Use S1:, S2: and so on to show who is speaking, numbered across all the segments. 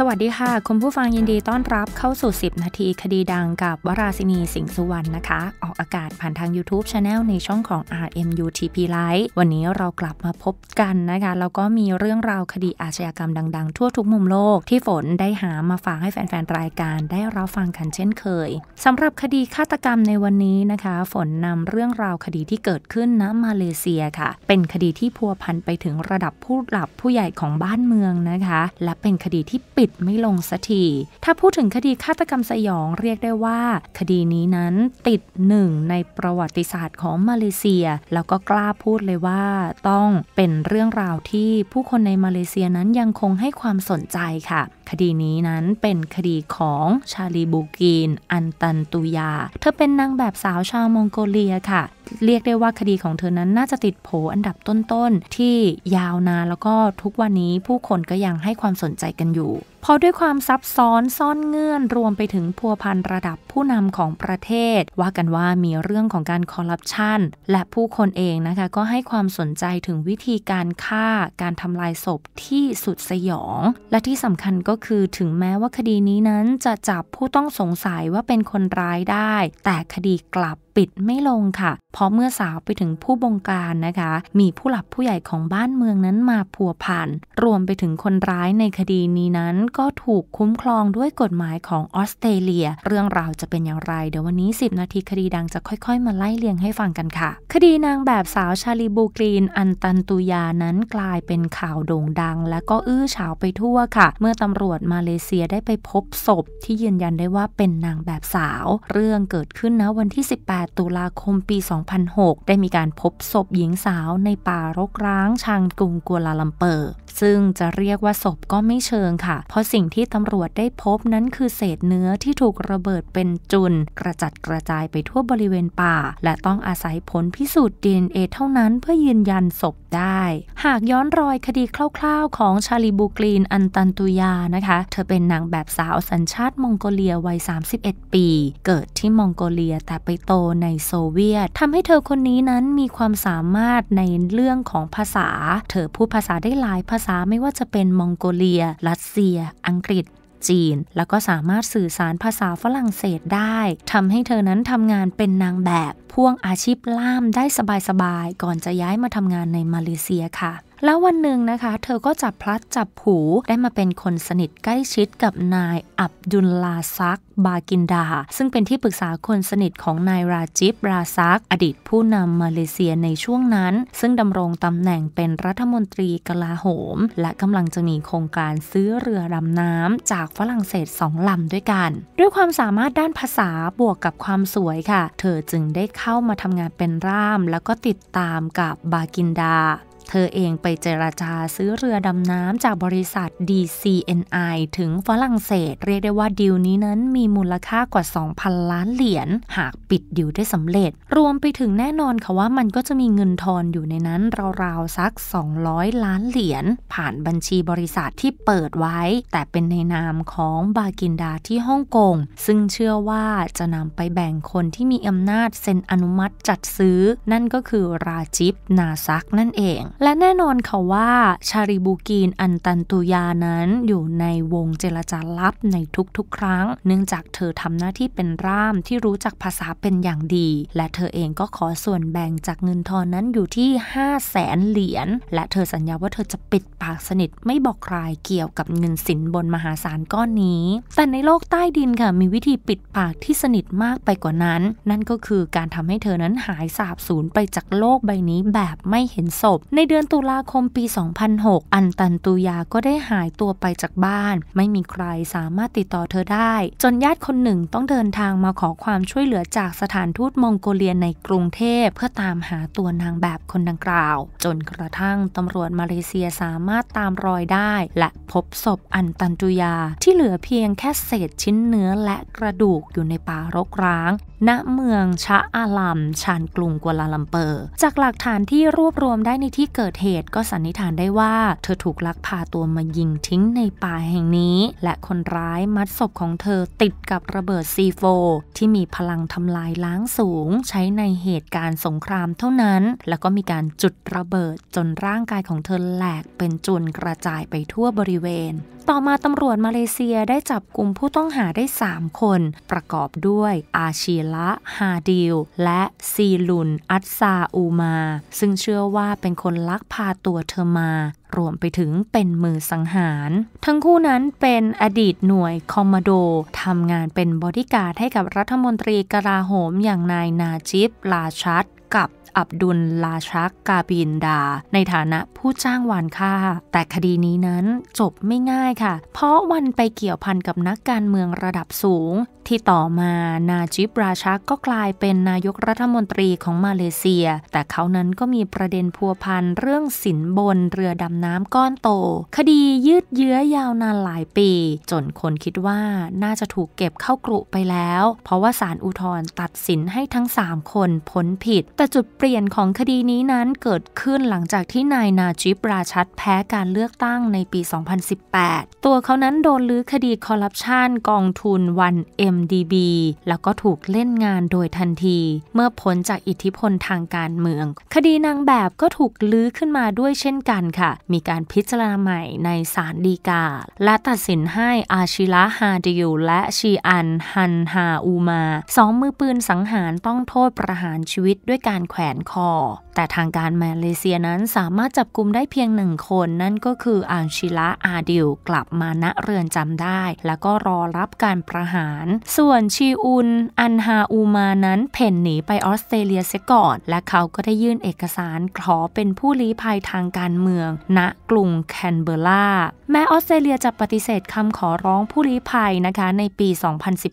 S1: สวัสดีค่ะ คุณผู้ฟังยินดีต้อนรับเข้าสู่ 10 นาทีคดีดังกับวราศินีสิงสุวรรณนะคะ ออกอากาศผ่านทาง YouTube Channel ในช่องของ RMU TP Live วันนี้เรากลับมาพบกันนะคะแล้วก็มีเรื่องราวคดีอาชญากรรมดังๆ ทั่วทุกมุมโลกที่ฝนได้หามาฝากให้แฟน ๆ รายการได้รับฟังกันเช่นเคย สำหรับคดีฆาตกรรมในวันนี้นะคะ ฝนนำเรื่องราวคดีที่เกิดขึ้นณมาเลเซียค่ะ เป็นคดีที่พัวพันไปถึงระดับผู้หลับผู้ใหญ่ของบ้านเมืองนะคะและเป็นคดีที่ปิดดไม่ลงสักที ถ้าพูดถึงคดีฆาตกรรมสยองเรียกได้ว่า คดีนี้นั้นติดหนึ่งในประวัติศาสตร์ของมาเลเซีย แล้วก็กล้าพูดเลยว่าต้องเป็นเรื่องราวที่ผู้คนในมาเลเซียนั้นยังคงให้ความสนใจค่ะคดีนี้นั้นเป็นคดีของชาลีบูกีน อันตันตุยา เธอเป็นนางแบบสาวชาวมองโกเลียค่ะ เรียกได้ว่าคดีของเธอนั้นน่าจะติดโผอันดับต้นๆ ที่ยาวนานแล้วก็ทุกวันนี้ผู้คนก็ยังให้ความสนใจกันอยู่ พอด้วยความซับซ้อนซ่อนเงื่อน รวมไปถึงพัวพันระดับผู้นำของประเทศว่ากันว่ามีเรื่องของการคอร์รัปชัน และผู้คนเองนะคะก็ให้ความสนใจถึงวิธีการฆ่าการทำลายศพที่สุดสยอง และที่สำคัญก็็คือถึงแม้ว่าคดีนี้นั้นจะจับผู้ต้องสงสัยว่าเป็นคนร้ายได้ แต่คดีกลับปิดไม่ลงค่ะ เพราะเมื่อสาวไปถึงผู้บงการนะคะ มีผู้หลับผู้ใหญ่ของบ้านเมืองนั้นมาผัวพัน รวมไปถึงคนร้ายในคดีนี้นั้นก็ถูกคุ้มครองด้วยกฎหมายของออสเตรเลีย เรื่องราวจะเป็นอย่างไร เดี๋ยววันนี้ 10 นาทีคดีดังจะค่อยๆ มาไล่เลียงให้ฟังกันค่ะ คดีนางแบบสาวชาลีบูกรีนอันตันตุยานั้นกลายเป็นข่าวโด่งดัง และก็อื้อฉาวไปทั่วค่ะ เมื่อตำรวจมาเลเซียได้ไปพบศพ ที่ยืนยันได้ว่าเป็นนางแบบสาว เรื่องเกิดขึ้นนะวันที่18 8ตุลาคมปี 2006 ได้มีการพบศพหญิงสาวในป่ารกร้างชางกรุงกัวลาลัมเปอร์ซึ่งจะเรียกว่าศพก็ไม่เชิงค่ะ เพราะสิ่งที่ตำรวจได้พบนั้นคือเศษเนื้อที่ถูกระเบิดเป็นจุนกระจัดกระจายไปทั่วบริเวณป่า และต้องอาศัยผลพิสูจน์ DNA เท่านั้นเพื่อยืนยันศพได้ หากย้อนรอยคดีคร่าว ๆ ของชาลีบูกรีนอันตันตุยานะคะ เธอเป็นนางแบบสาวสัญชาติมองโกเลียวัย31ปี เกิดที่มองโกเลียแต่ไปโตในโซเวียตทำให้เธอคนนี้นั้นมีความสามารถในเรื่องของภาษาเธอพูดภาษาได้หลายภาษาไม่ว่าจะเป็นมองโกเลีย รัสเซีย อังกฤษ จีน แล้วก็สามารถสื่อสารภาษาฝรั่งเศสได้ ทำให้เธอนั้นทำงานเป็นนางแบบ พ่วงอาชีพล่ามได้สบาย ๆ ก่อนจะย้ายมาทำงานในมาเลเซียค่ะแล้ววันหนึ่งนะคะ เธอก็จับพลัดจับผูได้มาเป็นคนสนิทใกล้ชิดกับนายอับดุลลาซักบากินดา ซึ่งเป็นที่ปรึกษาคนสนิทของนายราจิบราซัก อดีตผู้นำมาเลเซียในช่วงนั้น ซึ่งดำรงตำแหน่งเป็นรัฐมนตรีกลาโหม และกำลังจะมีโครงการซื้อเรือดำน้ำจากฝรั่งเศสสองลำด้วยกัน ด้วยความสามารถด้านภาษาบวกกับความสวยค่ะ เธอจึงได้เข้ามาทำงานเป็นร่าม แล้วก็ติดตามกับบากินดาเธอเองไปเจราจาซื้อเรือดำน้ำจากบริษัท DCNI ถึงฝรั่งเศส เรียกได้ว่าดิวนี้นั้นมีมูลค่ากว่า 2,000 ล้านเหรียญ หากปิดดิวได้สำเร็จ รวมไปถึงแน่นอนค่ะว่ามันก็จะมีเงินทอนอยู่ในนั้น ราวๆ สัก 200 ล้านเหรียญผ่านบัญชีบริษัทที่เปิดไว้ แต่เป็นในนามของบากินดาที่ฮ่องกง ซึ่งเชื่อว่าจะนำไปแบ่งคนที่มีอำนาจเซ็นอนุมัติจัดซื้อ นั่นก็คือราจิป นาซักนั่นเองและแน่นอนค่ะว่าชาริบูกีนอันตันตุยานั้นอยู่ในวงเจรจาลับในทุก ๆ ครั้ง เนื่องจากเธอทำหน้าที่เป็นร่ามที่รู้จักภาษาเป็นอย่างดี และเธอเองก็ขอส่วนแบ่งจากเงินทอนนั้นอยู่ที่5 0 0แสนเหรียญและเธอสัญญาว่าเธอจะปิดปากสนิทไม่บอกใครเกี่ยวกับเงินสินบนมหาศาลก้อนนี้ แต่ในโลกใต้ดินค่ะมีวิธีปิดปากที่สนิทมากไปกว่านั้น นั่นก็คือการทำให้เธอนั้นหายสาบสูญไปจากโลกใบนี้แบบไม่เห็นศพในเดือนตุลาคมปี 2006 อันตันตุยา ก็ได้หายตัวไปจากบ้าน ไม่มีใครสามารถติดต่อเธอได้ จนญาติคนหนึ่งต้องเดินทางมาขอความช่วยเหลือจากสถานทูตมองโกเลียในกรุงเทพเพื่อตามหาตัวนางแบบคนดังกล่าว จนกระทั่งตำรวจมาเลเซียสามารถตามรอยได้ และพบศพอันตันตุยา ที่เหลือเพียงแค่เศษชิ้นเนื้อและกระดูกอยู่ในป่ารกร้าง ณ เมืองชะอาลัม ชานกรุงกัวลาลัมเปอร์ จากหลักฐานที่รวบรวมได้ในที่เกิดเหตุก็สันนิษฐานได้ว่าเธอถูกลักพาตัวมายิงทิ้งในป่าแห่งนี้ และคนร้ายมัดศพของเธอติดกับระเบิดซีโฟ ที่มีพลังทำลายล้างสูงใช้ในเหตุการณ์สงครามเท่านั้น แล้วก็มีการจุดระเบิดจนร่างกายของเธอแหลกเป็นจุนกระจายไปทั่วบริเวณ ต่อมาตำรวจมาเลเซียได้จับกลุ่มผู้ต้องหาได้ 3 คน ประกอบด้วยอาชีละฮาดิลและซีลุนอัตซาอูมา ซึ่งเชื่อว่าเป็นคนลักพาตัวเธอมา รวมไปถึงเป็นมือสังหาร ทั้งคู่นั้นเป็นอดีตหน่วยคอมมโด ทำงานเป็นบอดี้การ์ดให้กับรัฐมนตรีกลาโหมอย่างนายนาจิบลาชัดกับอับดุลลาชักกาบินดา ในฐานะผู้จ้างวานค่า แต่คดีนี้นั้นจบไม่ง่ายค่ะ เพราะวันไปเกี่ยวพันกับนักการเมืองระดับสูงที่ต่อมานาจิบราชักก็กลายเป็นนายกรัฐมนตรีของมาเลเซีย แต่เขานั้นก็มีประเด็นพัวพันเรื่องสินบนเรือดำน้ำก้อนโต คดียืดเยื้อยาวนานหลายปี จนคนคิดว่าน่าจะถูกเก็บเข้ากรุไปแล้ว เพราะว่าศาลอุทธรตัดสินให้ทั้ง 3 คนพ้นผิด แต่จุดเปลี่ยนของคดีนี้นั้นเกิดขึ้นหลังจากที่นายนาจิบราชัดแพ้การเลือกตั้งในปี 2018 ตัวเขานั้นโดนลื้อคดีคอร์รัปชันกองทุนวันเอ็ม IMDB แล้วก็ถูกเล่นงานโดยทันที เมื่อพ้นจากอิทธิพลทางการเมือง คดีนางแบบก็ถูกลื้อขึ้นมาด้วยเช่นกันค่ะ มีการพิจารณาใหม่ในศาลฎีกา และตัดสินให้ อาชิระฮาดิยูและชีอันฮันฮาอูมาสองมือปืนสังหารต้องโทษประหารชีวิตด้วยการแขวนคอ แต่ทางการมาเลเซียนั้นสามารถจับกลุ่มได้เพียงหนึ่งคนนั่นก็คืออาชิระอาดิวกลับมาณเรือนจำได้ แล้วก็รอรับการประหารส่วนชีอุนอันฮาอูมานั้นเพ่นหนีไปออสเตรเลียเสียก่อน และเขาก็ได้ยื่นเอกสารขอเป็นผู้ลี้ภัยทางการเมืองณกรุงแคนเบอร์ราแม้ออสเตรเลียจะปฏิเสธคำขอร้องผู้ลี้ภัยนะคะในปี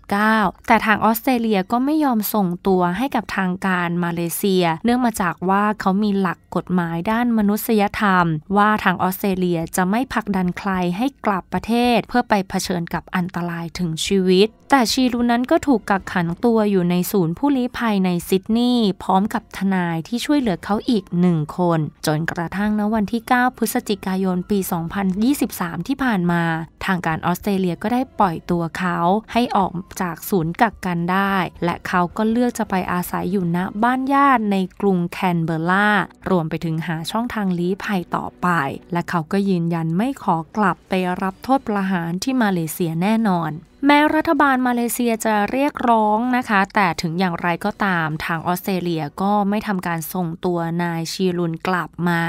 S1: 2019 แต่ทางออสเตรเลียก็ไม่ยอมส่งตัวให้กับทางการมาเลเซีย เนื่องมาจากว่าเขามีหลักกฎหมายด้านมนุษยธรรม ว่าทางออสเตรเลียจะไม่ผลักดันใครให้กลับประเทศ เพื่อไปเผชิญกับอันตรายถึงชีวิต แต่ชีีรุนั้นก็ถูกกักขังตัวอยู่ในศูนย์ผู้ลี้ภัยในซิดนีย์พร้อมกับทนายที่ช่วยเหลือเขาอีกหนึ่งคน จนกระทั่งณวันที่ 9 พฤศจิกายนปี 2023 ที่ผ่านมา ทางการออสเตรเลียก็ได้ปล่อยตัวเขา ให้ออกจากศูนย์กักกันได้ และเขาก็เลือกจะไปอาศัยอยู่ณบ้านญาติในกรุงแคนเบอร์รารวมไปถึงหาช่องทางลี้ภัยต่อไป และเขาก็ยืนยันไม่ขอกลับไปรับโทษประหารที่มาเลเซียแน่นอนแม้รัฐบาลมาเลเซียจะเรียกร้องนะคะ แต่ถึงอย่างไรก็ตามทางออสเตรเลียก็ไม่ทำการส่งตัวนายชีรุนกลับมา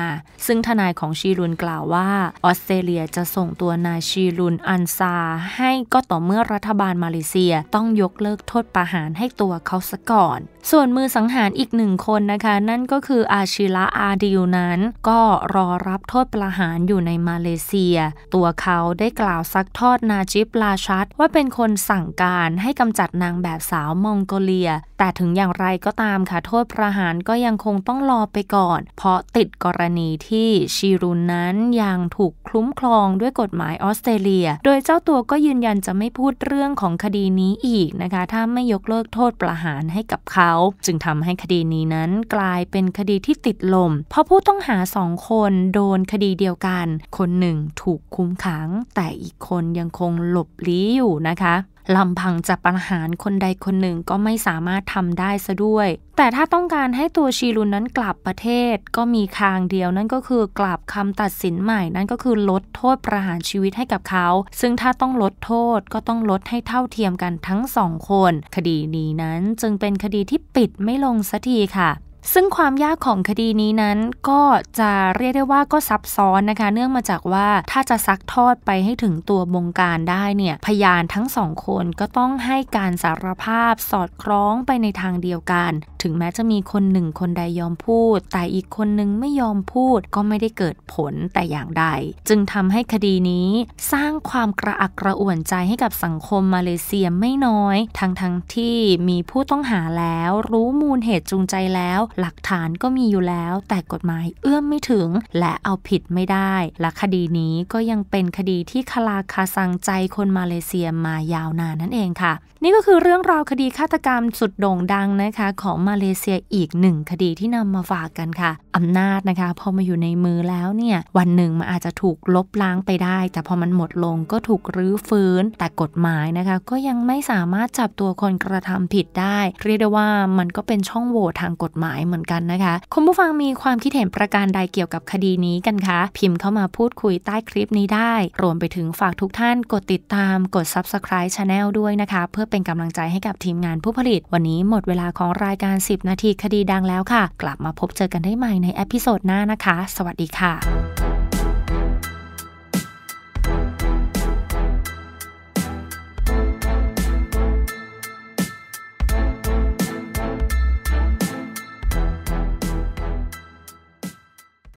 S1: ซึ่งทนายของชีรุนกล่าวว่าออสเตรเลียจะส่งตัวนายชีรุนอันซา ให้ก็ต่อเมื่อรัฐบาลมาเลเซียต้องยกเลิกโทษประหารให้ตัวเขาซะก่อน ส่วนมือสังหารอีกหนึ่งคนนะคะ นั่นก็คืออาชิระอาดิวนั้นก็รอรับโทษประหารอยู่ในมาเลเซีย ตัวเขาได้กล่าวซักทอดนาจิบลาชัดว่าเป็นเป็นคนสั่งการให้กำจัดนางแบบสาวมองโกเลีย แต่ถึงอย่างไรก็ตามค่ะโทษประหารก็ยังคงต้องรอไปก่อน เพราะติดกรณีที่ชีรุนนั้นยังถูกคลุ้มคลองด้วยกฎหมายออสเตรเลียโดยเจ้าตัวก็ยืนยันจะไม่พูดเรื่องของคดีนี้อีกนะคะถ้าไม่ยกเลิกโทษประหารให้กับเขา จึงทำให้คดีนี้นั้นกลายเป็นคดีที่ติดลมเพราะผู้ต้องหาสองคนโดนคดีเดียวกัน คนหนึ่ง ถูกคุมขัง แต่อีกคนยังคงหลบลี้อยู่นะคะลำพังจะประหารคนใดคนหนึ่งก็ไม่สามารถทำได้ซะด้วย แต่ถ้าต้องการให้ตัวชีรุนนั้นกลับประเทศ ก็มีทางเดียวนั่นก็คือกลับคำตัดสินใหม่นั่นก็คือลดโทษประหารชีวิตให้กับเขา ซึ่งถ้าต้องลดโทษก็ต้องลดให้เท่าเทียมกันทั้งสองคน คดีนี้นั้นจึงเป็นคดีที่ปิดไม่ลงสักทีค่ะซึ่งความยากของคดีนี้นั้นก็จะเรียกได้ว่าก็ซับซ้อนนะคะ เนื่องมาจากว่าถ้าจะซักทอดไปให้ถึงตัวบงการได้เนี่ย พยานทั้งสองคนก็ต้องให้การสารภาพสอดคล้องไปในทางเดียวกัน ถึงแม้จะมีคนหนึ่งคนใดยอมพูด แต่อีกคนหนึ่งไม่ยอมพูดก็ไม่ได้เกิดผลแต่อย่างใด จึงทำให้คดีนี้ สร้างความกระอักกระอ่วนใจให้กับสังคมมาเลเซียไม่น้อย ทั้งทั้งที่มีผู้ต้องหาแล้ว รู้มูลเหตุจูงใจแล้วหลักฐานก็มีอยู่แล้วแต่กฎหมายเอื้อมไม่ถึง และเอาผิดไม่ได้ และคดีนี้ก็ยังเป็นคดีที่คลาคาซังใจคนมาเลเซียมายาวนานนั่นเองค่ะ นี่ก็คือเรื่องราวคดีฆาตกรรมสุดโด่งดังนะคะของมาเลเซียอีกหนึ่งคดีที่นำมาฝากกันค่ะอำนาจนะคะพอมาอยู่ในมือแล้วเนี่ยวันหนึ่งมันอาจจะถูกลบล้างไปได้ แต่พอมันหมดลงก็ถูกรื้อฟื้น แต่กฎหมายนะคะก็ยังไม่สามารถจับตัวคนกระทำผิดได้ เรียกได้ว่ามันก็เป็นช่องโหว่ทางกฎหมายเหมือนกันนะคะ คุณผู้ฟังมีความคิดเห็นประการใดเกี่ยวกับคดีนี้กันคะ พิมพ์เข้ามาพูดคุยใต้คลิปนี้ได้ รวมไปถึงฝากทุกท่านกดติดตามกด subscribe channel ด้วยนะคะ เพื่อเป็นกำลังใจให้กับทีมงานผู้ผลิต วันนี้หมดเวลาของรายการ 10 นาทีคดีดังแล้วค่ะ กลับมาพบเจอกันได้ใหม่ในอพิโซดหน้านะคะ สวัสดีค่ะ